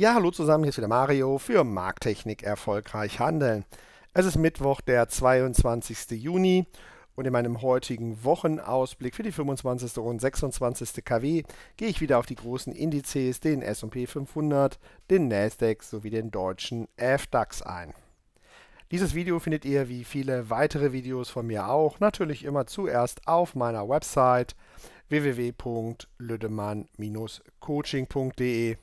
Ja, hallo zusammen, hier ist wieder Mario für Markttechnik erfolgreich handeln. Es ist Mittwoch, der 22. Juni und in meinem heutigen Wochenausblick für die 25. und 26. KW gehe ich wieder auf die großen Indizes, den S&P 500, den Nasdaq sowie den deutschen FDAX ein. Dieses Video findet ihr wie viele weitere Videos von mir auch natürlich immer zuerst auf meiner Website www.lüdemann-coaching.de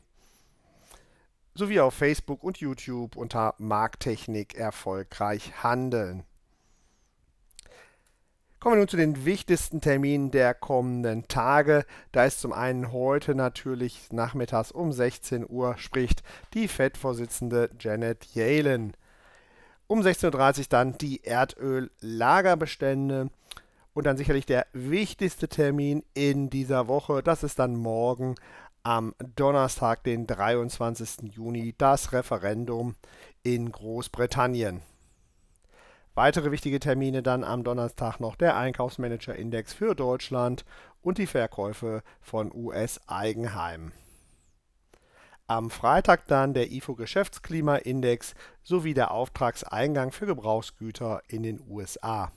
sowie auf Facebook und YouTube unter Markttechnik erfolgreich handeln. Kommen wir nun zu den wichtigsten Terminen der kommenden Tage. Da ist zum einen heute natürlich nachmittags um 16 Uhr spricht die FED-Vorsitzende Janet Yellen. Um 16.30 Uhr dann die Erdöllagerbestände. Und dann sicherlich der wichtigste Termin in dieser Woche, das ist dann morgen am Donnerstag, den 23. Juni, das Referendum in Großbritannien. Weitere wichtige Termine dann am Donnerstag noch der Einkaufsmanager-Index für Deutschland und die Verkäufe von US-Eigenheimen. Am Freitag dann der IFO geschäftsklima index sowie der Auftragseingang für Gebrauchsgüter in den USA.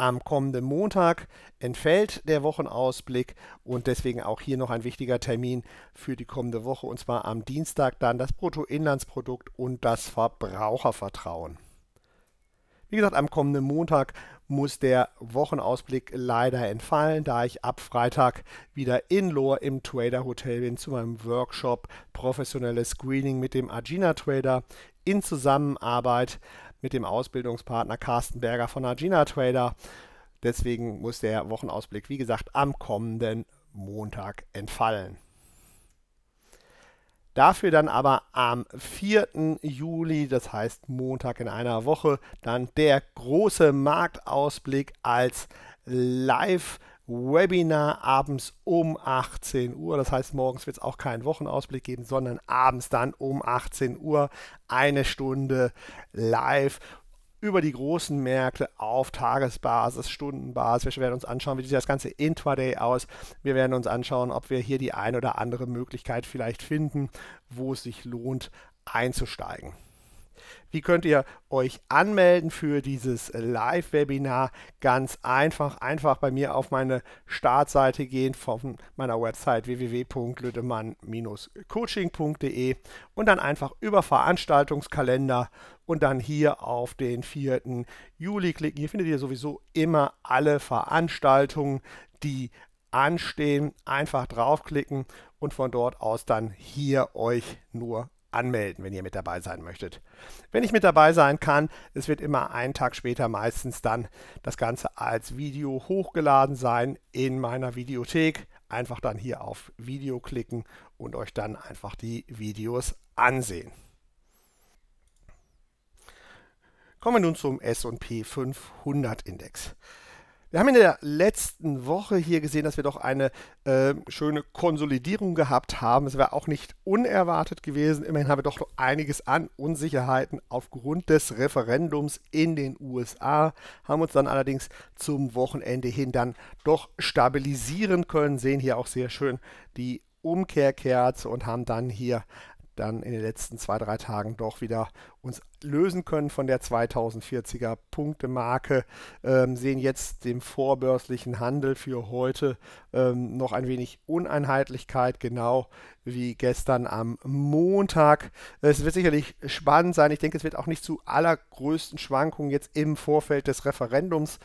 Am kommenden Montag entfällt der Wochenausblick und deswegen auch hier noch ein wichtiger Termin für die kommende Woche und zwar am Dienstag dann das Bruttoinlandsprodukt und das Verbrauchervertrauen. Wie gesagt, am kommenden Montag muss der Wochenausblick leider entfallen, da ich ab Freitag wieder in Lohr im Trader Hotel bin zu meinem Workshop professionelles Screening mit dem Agina Trader in Zusammenarbeit mit dem Ausbildungspartner Carsten Berger von Agina Trader. Deswegen muss der Wochenausblick, wie gesagt, am kommenden Montag entfallen. Dafür dann aber am 4. Juli, das heißt Montag in einer Woche, dann der große Marktausblick als Live- Webinar abends um 18 Uhr. Das heißt, morgens wird es auch keinen Wochenausblick geben, sondern abends dann um 18 Uhr eine Stunde live über die großen Märkte auf Tagesbasis, Stundenbasis. Wir werden uns anschauen, wie sieht das ganze Intraday aus. Wir werden uns anschauen, ob wir hier die ein oder andere Möglichkeit vielleicht finden, wo es sich lohnt einzusteigen. Wie könnt ihr euch anmelden für dieses Live-Webinar? Ganz einfach, einfach bei mir auf meine Startseite gehen von meiner Website www.lüdemann-coaching.de und dann einfach über Veranstaltungskalender und dann hier auf den 4. Juli klicken. Hier findet ihr sowieso immer alle Veranstaltungen, die anstehen. Einfach draufklicken und von dort aus dann hier euch nur anmelden, wenn ihr mit dabei sein möchtet. Wenn ich mit dabei sein kann, es wird immer einen Tag später meistens dann das Ganze als Video hochgeladen sein in meiner Videothek. Einfach dann hier auf Video klicken und euch dann einfach die Videos ansehen. Kommen wir nun zum S&P 500 Index. Wir haben in der letzten Woche hier gesehen, dass wir doch eine äh, schöne Konsolidierung gehabt haben. Es wäre auch nicht unerwartet gewesen. Immerhin haben wir doch einiges an Unsicherheiten aufgrund des Referendums in den USA, haben uns dann allerdings zum Wochenende hin dann doch stabilisieren können. Sehen hier auch sehr schön die Umkehrkerze und haben dann hier dann in den letzten zwei, drei Tagen doch wieder uns lösen können von der 2040er Punktemarke. Ähm, sehen jetzt dem vorbörslichen Handel für heute ähm, noch ein wenig Uneinheitlichkeit, genau wie gestern am Montag. Es wird sicherlich spannend sein. Ich denke, es wird auch nicht zu allergrößten Schwankungen jetzt im Vorfeld des Referendums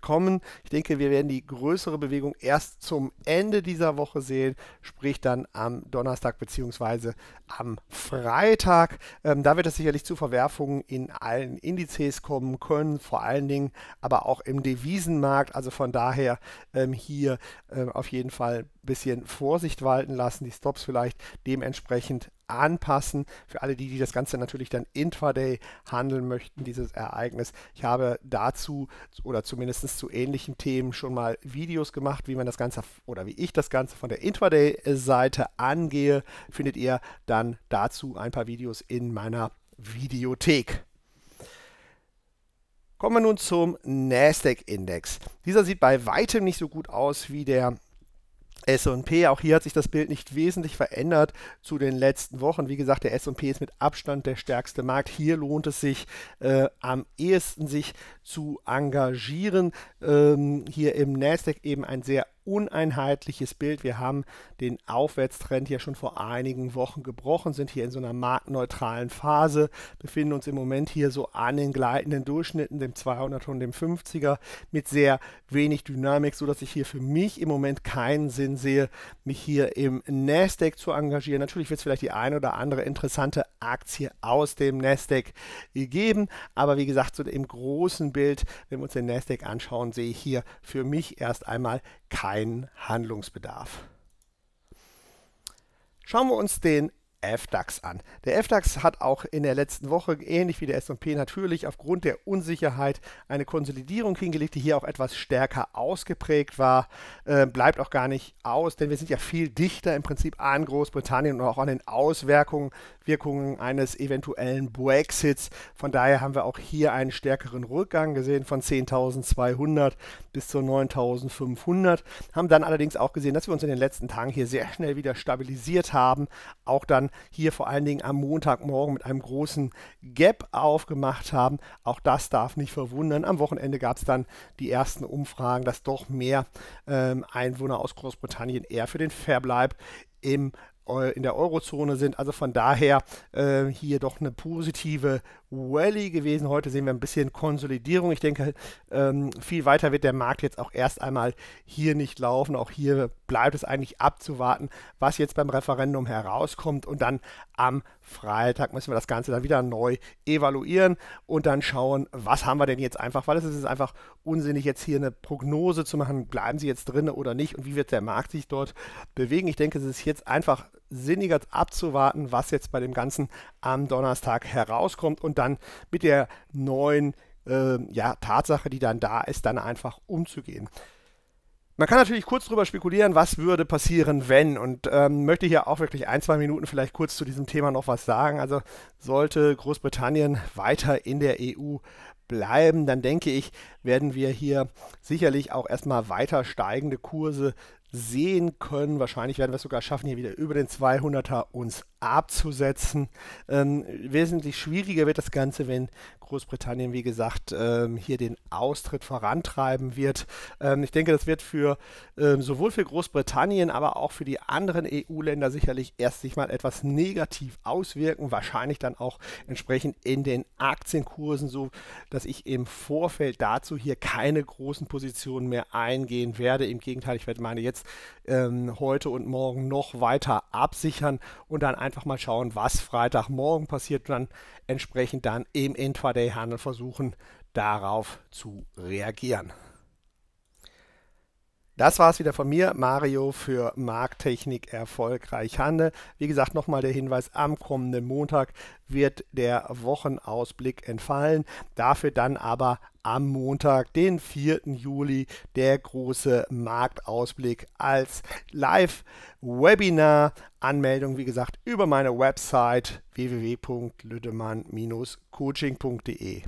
kommen. Ich denke, wir werden die größere Bewegung erst zum Ende dieser Woche sehen, sprich dann am Donnerstag bzw. am Freitag. Ähm, da wird es sicherlich zu Verwerfungen in allen Indizes kommen können, vor allen Dingen aber auch im Devisenmarkt. Also von daher ähm, hier ähm, auf jeden Fall ein bisschen Vorsicht walten lassen, die Stops vielleicht dementsprechend anpassen. Für alle die, die das Ganze natürlich dann intraday handeln möchten, dieses Ereignis. Ich habe dazu oder zumindest zu ähnlichen Themen schon mal Videos gemacht, wie man das Ganze oder wie ich das Ganze von der Intraday-Seite angehe. Findet ihr dann dazu ein paar Videos in meiner Videothek. Kommen wir nun zum Nasdaq-Index. Dieser sieht bei weitem nicht so gut aus wie der S&P, auch hier hat sich das Bild nicht wesentlich verändert zu den letzten Wochen. Wie gesagt, der S&P ist mit Abstand der stärkste Markt. Hier lohnt es sich äh, am ehesten sich zu engagieren. Ähm, hier im Nasdaq eben ein sehr uneinheitliches Bild. Wir haben den Aufwärtstrend ja schon vor einigen Wochen gebrochen, sind hier in so einer marktneutralen Phase, befinden uns im Moment hier so an den gleitenden Durchschnitten, dem 200er und dem 50er, mit sehr wenig Dynamik, sodass ich hier für mich im Moment keinen Sinn sehe, mich hier im Nasdaq zu engagieren. Natürlich wird es vielleicht die eine oder andere interessante Aktie aus dem Nasdaq geben, aber wie gesagt, so im großen Bild, wenn wir uns den Nasdaq anschauen, sehe ich hier für mich erst einmal keinen keinen Handlungsbedarf. Schauen wir uns den FDAX an. Der FDAX hat auch in der letzten Woche, ähnlich wie der SP, natürlich aufgrund der Unsicherheit eine Konsolidierung hingelegt, die hier auch etwas stärker ausgeprägt war. Äh, bleibt auch gar nicht aus, denn wir sind ja viel dichter im Prinzip an Großbritannien und auch an den Auswirkungen Wirkungen eines eventuellen Brexits. Von daher haben wir auch hier einen stärkeren Rückgang gesehen von 10.200 bis zu 9.500. Haben dann allerdings auch gesehen, dass wir uns in den letzten Tagen hier sehr schnell wieder stabilisiert haben. Auch dann hier vor allen Dingen am Montagmorgen mit einem großen Gap aufgemacht haben. Auch das darf nicht verwundern. Am Wochenende gab es dann die ersten Umfragen, dass doch mehr ähm, Einwohner aus Großbritannien eher für den Verbleib im in der Eurozone sind. Also von daher äh, hier doch eine positive Rallye gewesen. Heute sehen wir ein bisschen Konsolidierung. Ich denke, ähm, viel weiter wird der Markt jetzt auch erst einmal hier nicht laufen. Auch hier bleibt es eigentlich abzuwarten, was jetzt beim Referendum herauskommt. Und dann am Freitag müssen wir das Ganze dann wieder neu evaluieren und dann schauen, was haben wir denn jetzt einfach, weil es ist einfach unsinnig, jetzt hier eine Prognose zu machen, bleiben sie jetzt drin oder nicht und wie wird der Markt sich dort bewegen. Ich denke, es ist jetzt einfach sinniger abzuwarten, was jetzt bei dem Ganzen am Donnerstag herauskommt und dann mit der neuen äh, ja, Tatsache, die dann da ist, dann einfach umzugehen. Man kann natürlich kurz darüber spekulieren, was würde passieren, wenn. Und ähm, möchte hier auch wirklich ein, zwei Minuten vielleicht kurz zu diesem Thema noch was sagen. Also sollte Großbritannien weiter in der EU bleiben, dann denke ich, werden wir hier sicherlich auch erstmal weiter steigende Kurse sehen können. Wahrscheinlich werden wir es sogar schaffen, hier wieder über den 200er uns abzusetzen. Ähm, wesentlich schwieriger wird das Ganze, wenn Großbritannien, wie gesagt, ähm, hier den Austritt vorantreiben wird. Ähm, ich denke, das wird für ähm, sowohl für Großbritannien, aber auch für die anderen EU-Länder sicherlich erst sich mal etwas negativ auswirken, wahrscheinlich dann auch entsprechend in den Aktienkursen, so dass ich im Vorfeld dazu hier keine großen Positionen mehr eingehen werde. Im Gegenteil, ich werde meine jetzt ähm, heute und morgen noch weiter absichern und dann einfach einfach mal schauen, was Freitagmorgen passiert dann entsprechend dann im Intraday-Handel versuchen, darauf zu reagieren. Das war es wieder von mir, Mario, für Markttechnik erfolgreich handeln. Wie gesagt, nochmal der Hinweis, am kommenden Montag wird der Wochenausblick entfallen. Dafür dann aber am Montag, den 4. Juli, der große Marktausblick als Live-Webinar. Anmeldung, wie gesagt, über meine Website www.lüdemann-coaching.de.